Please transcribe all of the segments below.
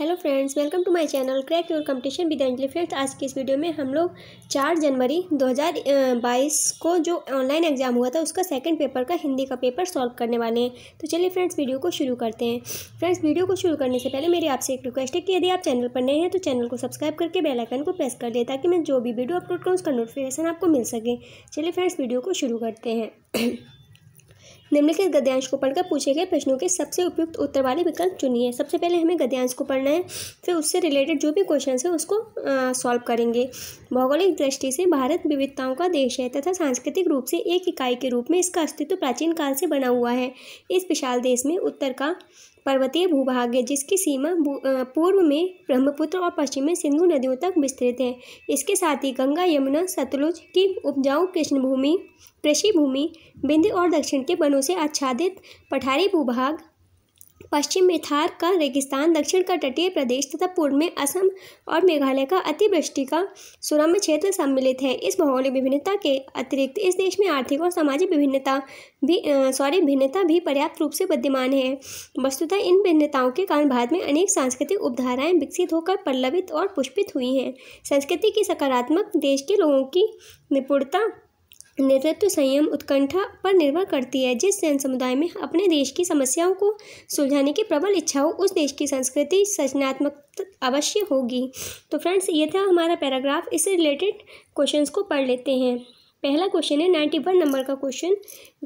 hello friends welcome to my channel crack your competition with Anjali friends आज की इस video में हम लोग चार जनवरी 2022 को जो ऑनलाइन एग्ज़ाम हुआ था उसका सेकंड पेपर का हिंदी का पेपर सॉल्व करने वाले हैं तो चलिए फ्रेंड्स वीडियो को शुरू करते हैं फ्रेंड्स वीडियो को शुरू करने से पहले मेरी आपसे एक रिक्वेस्ट है कि यदि आप चैनल पर नए हैं तो चैनल को सब्सक्राइब करके बेलाइकन को प्रेस कर दें ताकि मैं जो भी वीडियो अपलोड करूँ उसका नोटिफिकेशन आपको मिल सके चलिए फ्रेंड्स वीडियो को शुरू करते हैं निम्नलिखित गद्यांश को पढ़कर पूछे गए प्रश्नों के सबसे उपयुक्त उत्तर वाले विकल्प चुनिए सबसे पहले हमें गद्यांश को पढ़ना है फिर उससे रिलेटेड जो भी क्वेश्चन है उसको सॉल्व करेंगे भौगोलिक दृष्टि से भारत विविधताओं का देश है तथा सांस्कृतिक रूप से एक इकाई के रूप में इसका अस्तित्व प्राचीन काल से बना हुआ है इस विशाल देश में उत्तर का पर्वतीय भूभाग है जिसकी सीमा पूर्व में ब्रह्मपुत्र और पश्चिम में सिंधु नदियों तक विस्तृत है इसके साथ ही गंगा यमुना सतलुज की उपजाऊ कृष्ण भूमि कृषि भूमि बिंद और दक्षिण के वनों से आच्छादित पठारी भूभाग पश्चिम में थार का रेगिस्तान दक्षिण का तटीय प्रदेश तथा पूर्व में असम और मेघालय का अतिवृष्टि का सुरम्य क्षेत्र सम्मिलित है इस भौगोलिक विभिन्नता के अतिरिक्त इस देश में आर्थिक और सामाजिक विभिन्नता भी सॉरी भिन्नता भी पर्याप्त रूप से विद्यमान है वस्तुतः इन भिन्नताओं के कारण भारत में अनेक सांस्कृतिक उपधाराएं विकसित होकर पल्लवित और पुष्पित हुई हैं संस्कृति की सकारात्मक देश के लोगों की निपुणता नेतृत्व संयम उत्कंठा पर निर्भर करती है जिस जन समुदाय में अपने देश की समस्याओं को सुलझाने की प्रबल इच्छा हो उस देश की संस्कृति सृजनात्मक अवश्य होगी तो फ्रेंड्स ये था हमारा पैराग्राफ इससे रिलेटेड क्वेश्चंस को पढ़ लेते हैं पहला क्वेश्चन है नाइन्टी वन नंबर का क्वेश्चन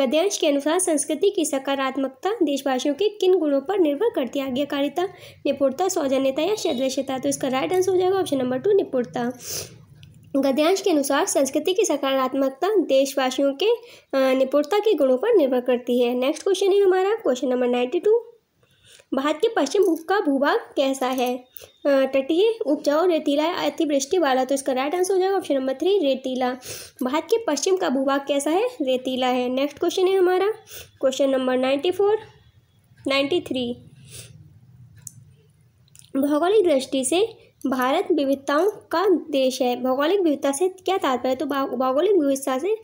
गद्यांश के अनुसार संस्कृति की सकारात्मकता देशवासियों के किन गुणों पर निर्भर करती है आज्ञाकारिता निपुणता सौजन्यता या सदृश्यता तो इसका राइट आंसर हो जाएगा ऑप्शन नंबर टू निपुणता गद्यांश के अनुसार संस्कृति की सकारात्मकता देशवासियों के निपुणता के गुणों पर निर्भर करती है नेक्स्ट क्वेश्चन है हमारा question number ninety two Bharat के पश्चिम का भूभाग कैसा है तटीय उपजाऊ रेतीला अतिवृष्टि वाला तो इसका राइट आंसर हो जाएगा ऑप्शन नंबर थ्री रेतीला भारत के पश्चिम का भूभाग कैसा है रेतीला है नेक्स्ट क्वेश्चन है हमारा question number ninety four ninety three भौगोलिक दृष्टि से भारत विविधताओं का देश है भौगोलिक विविधता से क्या तात्पर्य तो भौगोलिक विविधता से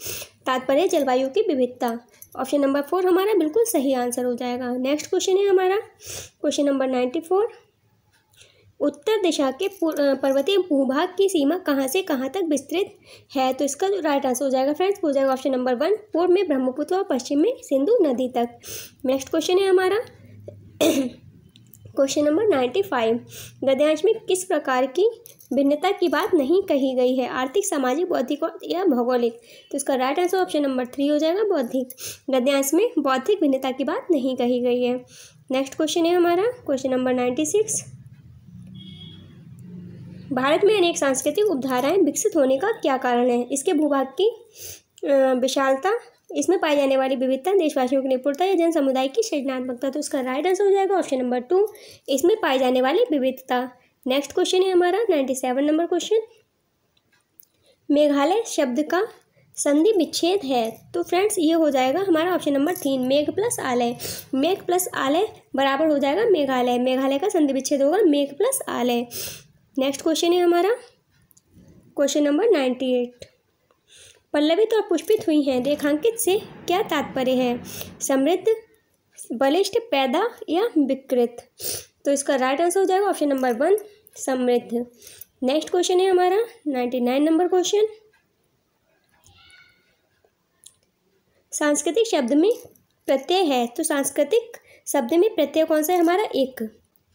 तात्पर्य जलवायु की विविधता ऑप्शन नंबर फोर हमारा बिल्कुल सही आंसर हो जाएगा नेक्स्ट क्वेश्चन है हमारा क्वेश्चन नंबर नाइन्टी फोर उत्तर दिशा के पर्वतीय भूभाग की सीमा कहाँ से कहाँ तक विस्तृत है तो इसका राइट आंसर हो जाएगा फ्रेंड्स हो जाएगा ऑप्शन नंबर वन पूर्व में ब्रह्मपुत्र और पश्चिम में सिंधु नदी तक नेक्स्ट क्वेश्चन है हमारा क्वेश्चन नंबर नाइन्टी फाइव गद्यांश में किस प्रकार की भिन्नता की बात नहीं कही गई है आर्थिक सामाजिक बौद्धिक या भौगोलिक तो इसका right answer option number three हो जाएगा बौद्धिक गद्यांश में बौद्धिक भिन्नता की बात नहीं कही गई है नेक्स्ट क्वेश्चन है हमारा question number ninety six Bharat में अनेक सांस्कृतिक उपधाराएं विकसित होने का क्या कारण है इसके भूभाग की विशालता इसमें पाई जाने वाली विविधता देशवासियों की निपुणता या जन समुदाय की सृजनात्मकता तो इसका राइट आंसर हो जाएगा ऑप्शन नंबर टू इसमें पाई जाने वाली विविधता नेक्स्ट क्वेश्चन है हमारा ninety seven number question Meghalaya शब्द का संधि विच्छेद है तो फ्रेंड्स ये हो जाएगा हमारा ऑप्शन नंबर तीन मेघ प्लस आलय मेघ प्लस आलय बराबर हो जाएगा मेघालय मेघालय का संधि विच्छेद होगा मेघ प्लस आलय नेक्स्ट क्वेश्चन है हमारा क्वेश्चन नंबर नाइन्टी एट पल्लवित तो और पुष्पित हुई हैं रेखांकित से क्या तात्पर्य है समृद्ध बलिष्ठ पैदा या विकृत तो इसका राइट आंसर हो जाएगा ऑप्शन नंबर वन समृद्ध नेक्स्ट क्वेश्चन है हमारा नाइन्टी नाइन नंबर क्वेश्चन सांस्कृतिक शब्द में प्रत्यय है तो सांस्कृतिक शब्द में प्रत्यय कौन सा है हमारा एक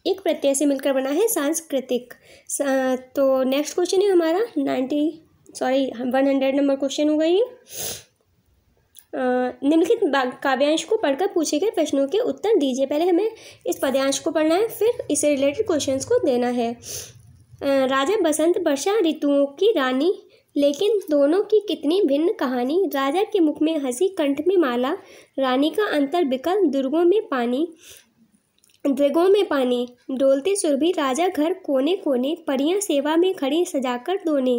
एक प्रत्यय से मिलकर बना है सांस्कृतिक सा, तो नेक्स्ट क्वेश्चन है हमारा ninety sorry one hundred number question होगा ये निम्नलिखित काव्यांश को पढ़कर पूछे गए प्रश्नों के उत्तर दीजिए पहले हमें इस पद्यांश को पढ़ना है फिर इससे रिलेटेड क्वेश्चंस को देना है राजा बसंत वर्षा ऋतुओं की रानी लेकिन दोनों की कितनी भिन्न कहानी राजा के मुख में हंसी कंठ में माला रानी का अंतर बिकल दुर्गों में पानी दृगों में पानी डोलते सुरभि राजा घर कोने कोने परियां सेवा में खड़ी सजाकर दोने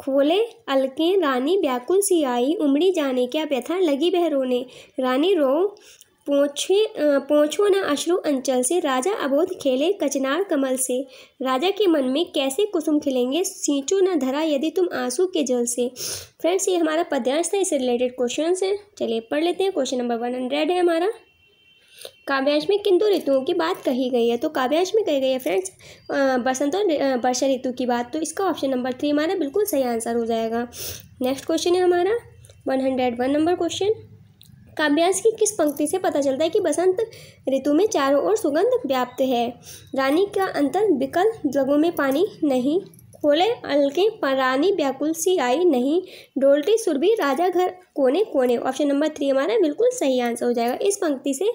खोले अलके रानी व्याकुल सी आई उमड़ी जाने क्या व्यथा लगी बह रोने रानी रो पोछे पोछो न अश्रु अंचल से राजा अबोध खेले कचनार कमल से राजा के मन में कैसे कुसुम खिलेंगे सींचो न धरा यदि तुम आंसू के जल से फ्रेंड्स ये हमारा पद्यांश था इससे रिलेटेड क्वेश्चन है चलिए पढ़ लेते हैं क्वेश्चन नंबर वन हंड्रेड है हमारा काव्यांश में किन दो ऋतुओं की बात कही गई है तो काव्यांश में कही गई है फ्रेंड्स बसंत और वर्षा ऋतु की बात तो इसका ऑप्शन नंबर थ्री हमारा बिल्कुल सही आंसर हो जाएगा नेक्स्ट क्वेश्चन है हमारा one hundred one number question काव्यांश की किस पंक्ति से पता चलता है कि बसंत ऋतु में चारों ओर सुगंध व्याप्त है रानी का अंतर विकल जगहों में पानी नहीं बोले अलगे परानी व्याकुल सी आई नहीं डोलटी सुरभि राजा घर कोने कोने ऑप्शन नंबर थ्री हमारा बिल्कुल सही आंसर हो जाएगा इस पंक्ति से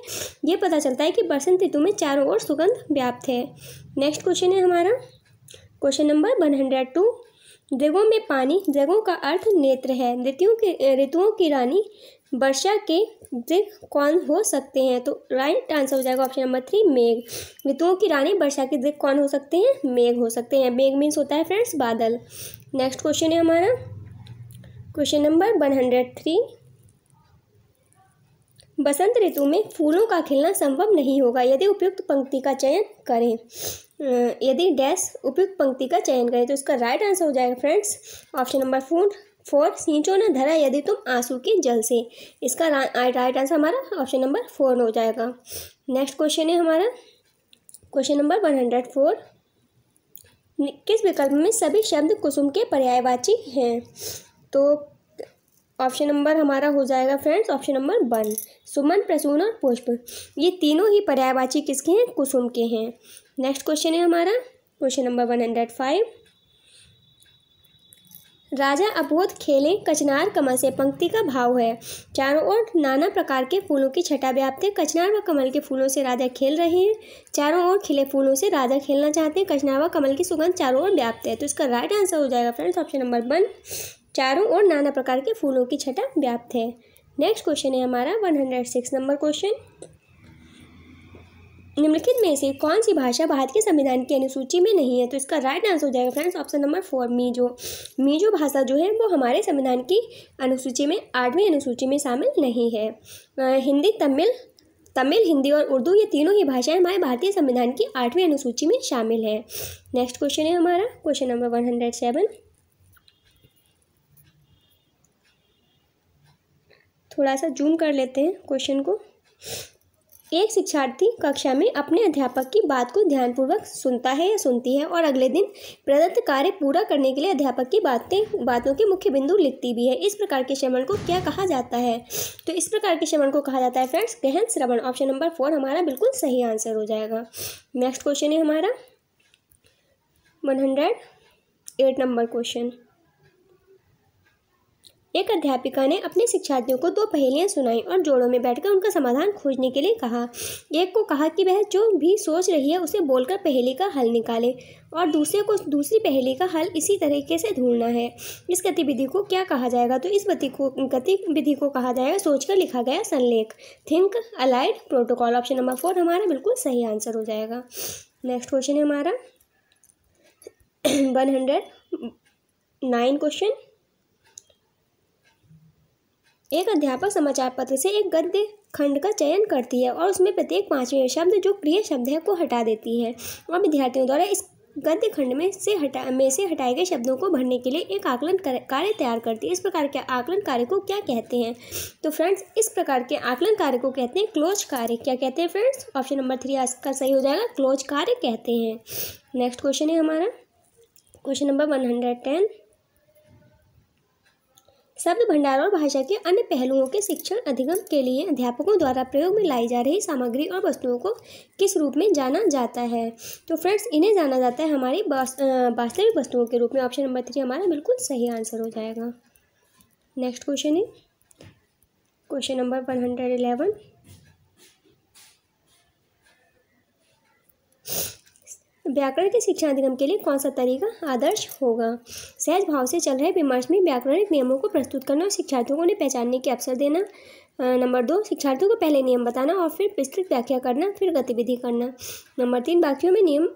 ये पता चलता है कि बसंत ऋतु में चारों ओर सुगंध व्याप्त है नेक्स्ट क्वेश्चन है हमारा question number one hundred two दृगों में पानी दृगों का अर्थ नेत्र है ऋतुओं की ऋतुओं की रानी वर्षा के दिन कौन हो सकते हैं तो राइट आंसर हो जाएगा ऑप्शन नंबर थ्री मेघ ऋतुओं की रानी वर्षा के दिन कौन हो सकते हैं मेघ हो सकते हैं मेघ मीन्स होता है फ्रेंड्स बादल नेक्स्ट क्वेश्चन है हमारा question number one hundred three बसंत ऋतु में फूलों का खिलना संभव नहीं होगा यदि उपयुक्त पंक्ति का चयन करें यदि डैश उपयुक्त पंक्ति का चयन करें तो इसका राइट आंसर हो जाएगा friends option number four four सींचो न धरा यदि तुम आंसू के जल से इसका राइट आंसर हमारा ऑप्शन नंबर फोर हो जाएगा नेक्स्ट क्वेश्चन है हमारा question number one hundred four किस विकल्प में सभी शब्द कुसुम के पर्यायवाची हैं तो ऑप्शन नंबर हमारा हो जाएगा फ्रेंड्स ऑप्शन नंबर वन सुमन प्रसून और पुष्प ये तीनों ही पर्यायवाची किसके हैं कुसुम के हैं नेक्स्ट क्वेश्चन है हमारा question number one hundred five राजा अबोध खेले कचनार कमल से पंक्ति का भाव है चारों ओर नाना प्रकार के फूलों की छटा व्याप्त है कचनार व कमल के फूलों से राजा खेल रहे हैं चारों ओर खिले फूलों से राजा खेलना चाहते हैं कचनार व कमल की सुगंध चारों ओर व्याप्त है तो इसका राइट आंसर हो जाएगा फ्रेंड्स ऑप्शन नंबर वन चारों ओर नाना प्रकार के फूलों की छटा व्याप्त है नेक्स्ट क्वेश्चन है हमारा one hundred six number question निम्नलिखित में से कौन सी भाषा भारत के संविधान की अनुसूची में नहीं है तो इसका राइट आंसर हो जाएगा friends option number four Mizo Mizo भाषा जो है वो हमारे संविधान की अनुसूची में आठवीं अनुसूची में शामिल नहीं है हिंदी तमिल तमिल हिंदी और उर्दू ये तीनों ही भाषाएं हमारे भारतीय संविधान की आठवीं अनुसूची में शामिल हैं नेक्स्ट क्वेश्चन है हमारा question number one hundred seven थोड़ा सा जूम कर लेते हैं क्वेश्चन को एक शिक्षार्थी कक्षा में अपने अध्यापक की बात को ध्यानपूर्वक सुनता है या सुनती है और अगले दिन प्रदत्त कार्य पूरा करने के लिए अध्यापक की बातें बातों के मुख्य बिंदु लिखती भी है इस प्रकार के श्रवण को क्या कहा जाता है तो इस प्रकार के श्रवण को कहा जाता है फ्रेंड्स गहन श्रवण ऑप्शन नंबर फोर हमारा बिल्कुल सही आंसर हो जाएगा नेक्स्ट क्वेश्चन है हमारा one hundred eight number question एक अध्यापिका ने अपने शिक्षार्थियों को दो पहेलियाँ सुनाई और जोड़ों में बैठकर उनका समाधान खोजने के लिए कहा एक को कहा कि वह जो भी सोच रही है उसे बोलकर पहेली का हल निकाले और दूसरे को दूसरी पहेली का हल इसी तरीके से ढूंढना है इस गतिविधि को क्या कहा जाएगा तो इस गति को गतिविधि को कहा जाएगा सोचकर लिखा गया संलेख think aloud protocol option number four हमारा बिल्कुल सही आंसर हो जाएगा नेक्स्ट क्वेश्चन है हमारा वन हंड्रेड नाइन क्वेश्चन एक अध्यापक समाचार पत्र से एक गद्य खंड का चयन करती है और उसमें प्रत्येक पाँचवें शब्द जो प्रिय शब्द है को हटा देती है और विद्यार्थियों द्वारा इस गद्य खंड में से हटा में से हटाए गए शब्दों को भरने के लिए एक आकलन कार्य तैयार करती है इस प्रकार के आकलन कार्य को क्या कहते हैं तो फ्रेंड्स इस प्रकार के आकलन कार्य को कहते हैं क्लोज कार्य क्या कहते हैं फ्रेंड्स ऑप्शन नंबर थ्री का सही हो जाएगा क्लोज कार्य कहते हैं नेक्स्ट क्वेश्चन है हमारा question number one hundred ten शब्द भंडार और भाषा के अन्य पहलुओं के शिक्षण अधिगम के लिए अध्यापकों द्वारा प्रयोग में लाई जा रही सामग्री और वस्तुओं को किस रूप में जाना जाता है तो फ्रेंड्स इन्हें जाना जाता है हमारी वास्तविक वस्तुओं के रूप में ऑप्शन नंबर थ्री हमारा बिल्कुल सही आंसर हो जाएगा नेक्स्ट क्वेश्चन है question number one hundred eleven व्याकरण के शिक्षा अधिगम के लिए कौन सा तरीका आदर्श होगा सहज भाव से चल रहे विमर्श में व्याकरणिक नियमों को प्रस्तुत करना और शिक्षार्थियों को उन्हें पहचानने के अवसर देना नंबर दो शिक्षार्थियों को पहले नियम बताना और फिर विस्तृत व्याख्या करना फिर गतिविधि करना नंबर तीन वाक्यों में नियम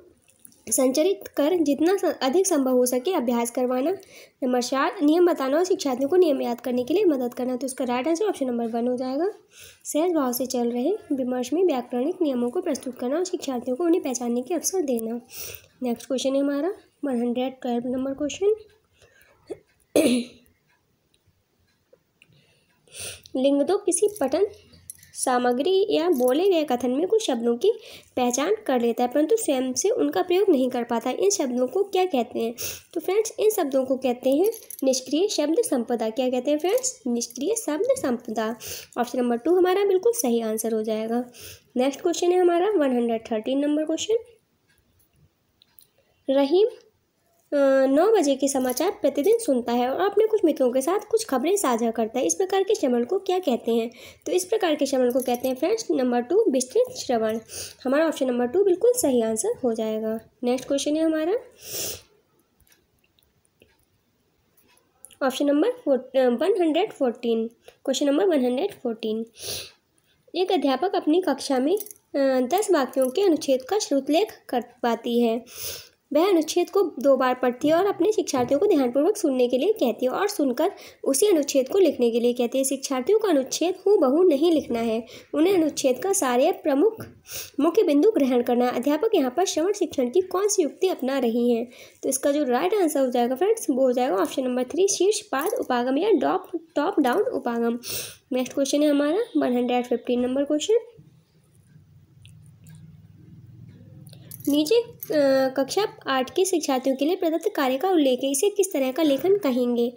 संचरित कर जितना अधिक संभव हो सके अभ्यास करवाना नंबर चार नियम बताना और शिक्षार्थियों को नियम याद करने के लिए मदद करना तो इसका right answer option number one हो जाएगा सहज भाव से चल रहे विमर्श में व्याकरणिक नियमों को प्रस्तुत करना और शिक्षार्थियों को उन्हें पहचानने के अवसर देना नेक्स्ट क्वेश्चन है हमारा one hundred twelve number question लिंग दो किसी पठन सामग्री या बोले गए कथन में कुछ शब्दों की पहचान कर लेता है परंतु स्वयं से उनका प्रयोग नहीं कर पाता इन शब्दों को क्या कहते हैं तो फ्रेंड्स इन शब्दों को कहते हैं निष्क्रिय शब्द संपदा क्या कहते हैं फ्रेंड्स निष्क्रिय शब्द संपदा ऑप्शन नंबर टू हमारा बिल्कुल सही आंसर हो जाएगा नेक्स्ट क्वेश्चन है हमारा one hundred thirteen number question Rahim नौ बजे के समाचार प्रतिदिन सुनता है और अपने कुछ मित्रों के साथ कुछ खबरें साझा करता है इस प्रकार के श्रवण को क्या कहते हैं तो इस प्रकार के श्रवण को कहते हैं फ्रेंड्स नंबर टू विस्तृत श्रवण हमारा ऑप्शन नंबर टू बिल्कुल सही आंसर हो जाएगा नेक्स्ट क्वेश्चन है हमारा option number one hundred fourteen question number one hundred fourteen एक अध्यापक अपनी कक्षा में दस वाक्यों के अनुच्छेद का श्रुतलेख पाती है वह अनुच्छेद को दो बार पढ़ती है और अपने शिक्षार्थियों को ध्यानपूर्वक सुनने के लिए कहती है और सुनकर उसी अनुच्छेद को लिखने के लिए कहती है शिक्षार्थियों को अनुच्छेद बहु नहीं लिखना है उन्हें अनुच्छेद का सारे प्रमुख मुख्य बिंदु ग्रहण करना है अध्यापक यहाँ पर श्रवण शिक्षण की कौन सी युक्ति अपना रही है तो इसका जो राइट आंसर हो जाएगा फ्रेंड्स वो हो जाएगा ऑप्शन नंबर थ्री शीर्ष पाद उपागम या डॉप टॉप डाउन उपागम नेक्स्ट क्वेश्चन है हमारा one hundred fifteen number question नीचे कक्षा आठ के शिक्षार्थियों के लिए प्रदत्त कार्य का उल्लेख है इसे किस तरह का लेखन कहेंगे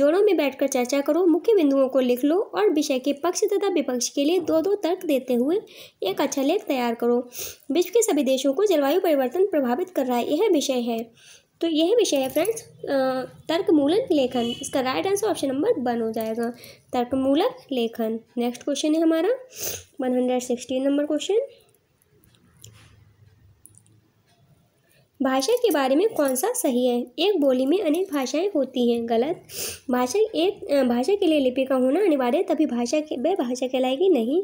जोड़ों में बैठकर चर्चा करो मुख्य बिंदुओं को लिख लो और विषय के पक्ष तथा विपक्ष के लिए दो दो तर्क देते हुए एक अच्छा लेख तैयार करो विश्व के सभी देशों को जलवायु परिवर्तन प्रभावित कर रहा है यह विषय है तो यह विषय है फ्रेंड्स तर्कमूलक लेखन इसका right answer option number one हो जाएगा तर्कमूलक लेखन नेक्स्ट क्वेश्चन है हमारा one hundred sixteen number question भाषा के बारे में कौन सा सही है एक बोली में अनेक भाषाएं होती हैं गलत भाषा एक भाषा के लिए लिपि का होना अनिवार्य है तभी भाषा के वह भाषा कहलाएगी नहीं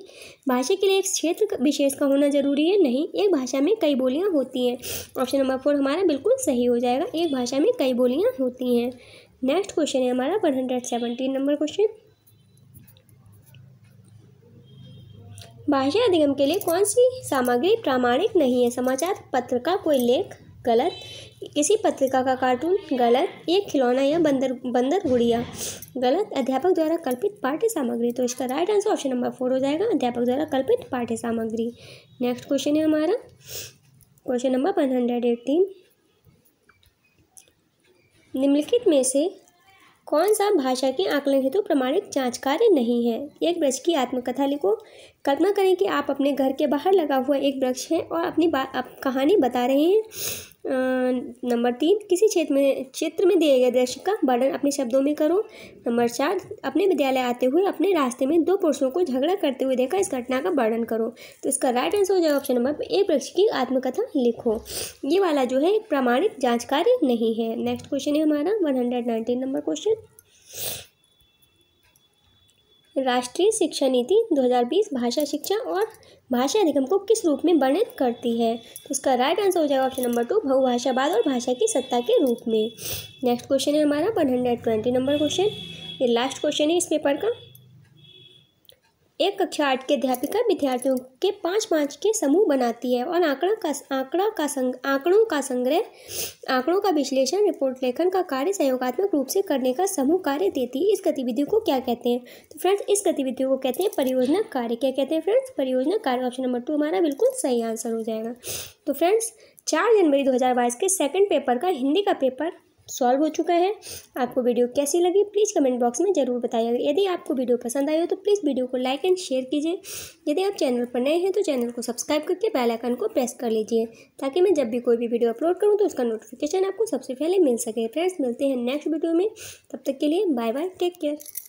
भाषा के लिए एक क्षेत्र विशेष का होना जरूरी है नहीं एक भाषा में कई बोलियाँ होती हैं ऑप्शन नंबर फोर हमारा बिल्कुल सही हो जाएगा एक भाषा में कई बोलियाँ होती हैं नेक्स्ट क्वेश्चन है हमारा वन हंड्रेड नंबर क्वेश्चन भाषा अधिगम के लिए कौन सी सामग्री प्रामाणिक नहीं है समाचार पत्र का कोई लेख गलत किसी पत्रिका का कार्टून गलत एक खिलौना या बंदर बंदर गुड़िया गलत अध्यापक द्वारा कल्पित पाठ्य सामग्री तो इसका right answer option number four हो जाएगा अध्यापक द्वारा कल्पित पाठ्य सामग्री नेक्स्ट क्वेश्चन है हमारा question number one hundred eighteen निम्नलिखित में से कौन सा भाषा के आकलन हेतु प्रमाणित जांच कार्य नहीं है एक ब्रज की आत्मकथा लिखो कल्पना करें कि आप अपने घर के बाहर लगा हुआ एक वृक्ष हैं और अपनी बात अप कहानी बता रहे हैं नंबर तीन किसी क्षेत्र में क्षेत्र में दिए गए दृश्य का वर्णन अपने शब्दों में करो नंबर चार अपने विद्यालय आते हुए अपने रास्ते में दो पुरुषों को झगड़ा करते हुए देखा इस घटना का वर्णन करो तो इसका राइट आंसर हो जाएगा ऑप्शन नंबर एक वृक्ष की आत्मकथा लिखो ये वाला जो है प्रमाणिक जाँच नहीं है नेक्स्ट क्वेश्चन है हमारा one hundred nineteen number question राष्ट्रीय शिक्षा नीति 2020 भाषा शिक्षा और भाषा अधिगम को किस रूप में वर्णित करती है तो उसका राइट आंसर हो जाएगा ऑप्शन नंबर टू बहुभाषावाद और भाषा की सत्ता के रूप में नेक्स्ट क्वेश्चन है हमारा one hundred twenty number question ये लास्ट क्वेश्चन है इस पेपर का एक कक्षा आठ के अध्यापिका विद्यार्थियों के पाँच पाँच के समूह बनाती है और आंकड़ा का आंकड़ा का संग आंकड़ों का संग्रह आंकड़ों का विश्लेषण रिपोर्ट लेखन का कार्य सहयोगात्मक रूप से करने का समूह कार्य देती है इस गतिविधि को क्या कहते हैं तो फ्रेंड्स इस गतिविधि को कहते हैं परियोजना कार्य क्या कहते हैं फ्रेंड्स परियोजना कार्य ऑप्शन नंबर टू हमारा बिल्कुल सही आंसर हो जाएगा तो फ्रेंड्स चार जनवरी दो के सेकेंड पेपर का हिंदी का पेपर सॉल्व हो चुका है आपको वीडियो कैसी लगी प्लीज़ कमेंट बॉक्स में ज़रूर बताइएगा यदि आपको वीडियो पसंद आई हो तो प्लीज़ वीडियो को लाइक एंड शेयर कीजिए यदि आप चैनल पर नए हैं तो चैनल को सब्सक्राइब करके बेल आइकन को प्रेस कर लीजिए ताकि मैं जब भी कोई भी वीडियो अपलोड करूँ तो उसका नोटिफिकेशन आपको सबसे पहले मिल सके फ्रेंड्स मिलते हैं नेक्स्ट वीडियो में तब तक के लिए बाय बाय टेक केयर